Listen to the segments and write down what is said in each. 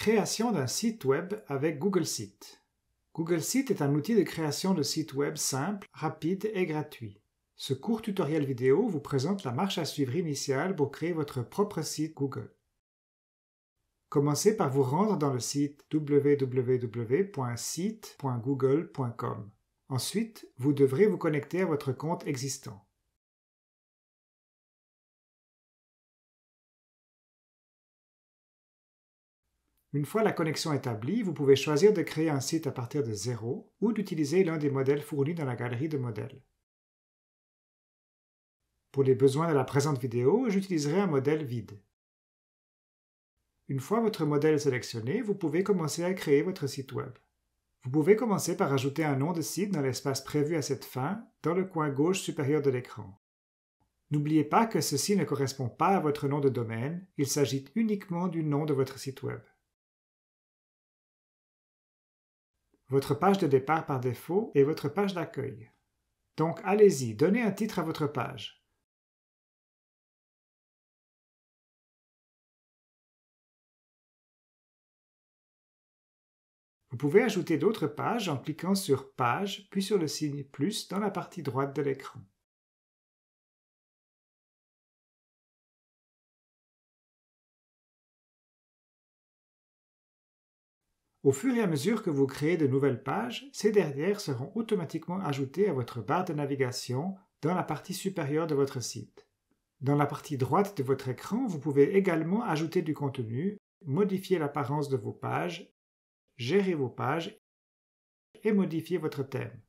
Création d'un site web avec Google Sites. Google Sites est un outil de création de sites web simple, rapide et gratuit. Ce court tutoriel vidéo vous présente la marche à suivre initiale pour créer votre propre site Google. Commencez par vous rendre dans le site www.site.google.com. Ensuite, vous devrez vous connecter à votre compte existant. Une fois la connexion établie, vous pouvez choisir de créer un site à partir de zéro ou d'utiliser l'un des modèles fournis dans la galerie de modèles. Pour les besoins de la présente vidéo, j'utiliserai un modèle vide. Une fois votre modèle sélectionné, vous pouvez commencer à créer votre site web. Vous pouvez commencer par ajouter un nom de site dans l'espace prévu à cette fin, dans le coin gauche supérieur de l'écran. N'oubliez pas que ceci ne correspond pas à votre nom de domaine, il s'agit uniquement du nom de votre site web. votre page de départ par défaut et votre page d'accueil. Donc allez-y, donnez un titre à votre page. Vous pouvez ajouter d'autres pages en cliquant sur Page puis sur le signe Plus dans la partie droite de l'écran. Au fur et à mesure que vous créez de nouvelles pages, ces dernières seront automatiquement ajoutées à votre barre de navigation dans la partie supérieure de votre site. Dans la partie droite de votre écran, vous pouvez également ajouter du contenu, modifier l'apparence de vos pages, gérer vos pages et modifier votre thème.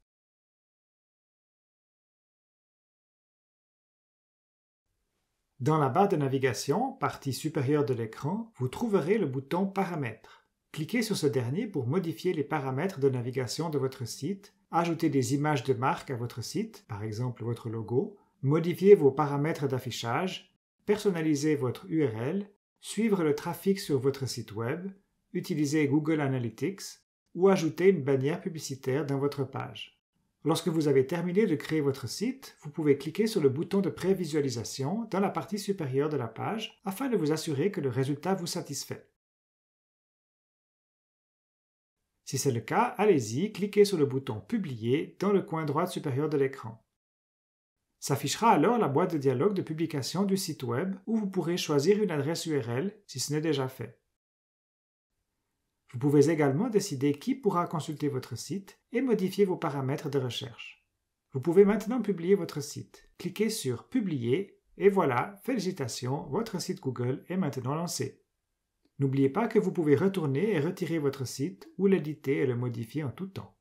Dans la barre de navigation, partie supérieure de l'écran, vous trouverez le bouton Paramètres. Cliquez sur ce dernier pour modifier les paramètres de navigation de votre site, ajouter des images de marque à votre site, par exemple votre logo, modifier vos paramètres d'affichage, personnaliser votre URL, suivre le trafic sur votre site web, utiliser Google Analytics ou ajouter une bannière publicitaire dans votre page. Lorsque vous avez terminé de créer votre site, vous pouvez cliquer sur le bouton de prévisualisation dans la partie supérieure de la page afin de vous assurer que le résultat vous satisfait. Si c'est le cas, allez-y, cliquez sur le bouton Publier dans le coin droit supérieur de l'écran. S'affichera alors la boîte de dialogue de publication du site Web où vous pourrez choisir une adresse URL si ce n'est déjà fait. Vous pouvez également décider qui pourra consulter votre site et modifier vos paramètres de recherche. Vous pouvez maintenant publier votre site. Cliquez sur Publier et voilà, félicitations, votre site Google est maintenant lancé. N'oubliez pas que vous pouvez retourner et retirer votre site ou l'éditer et le modifier en tout temps.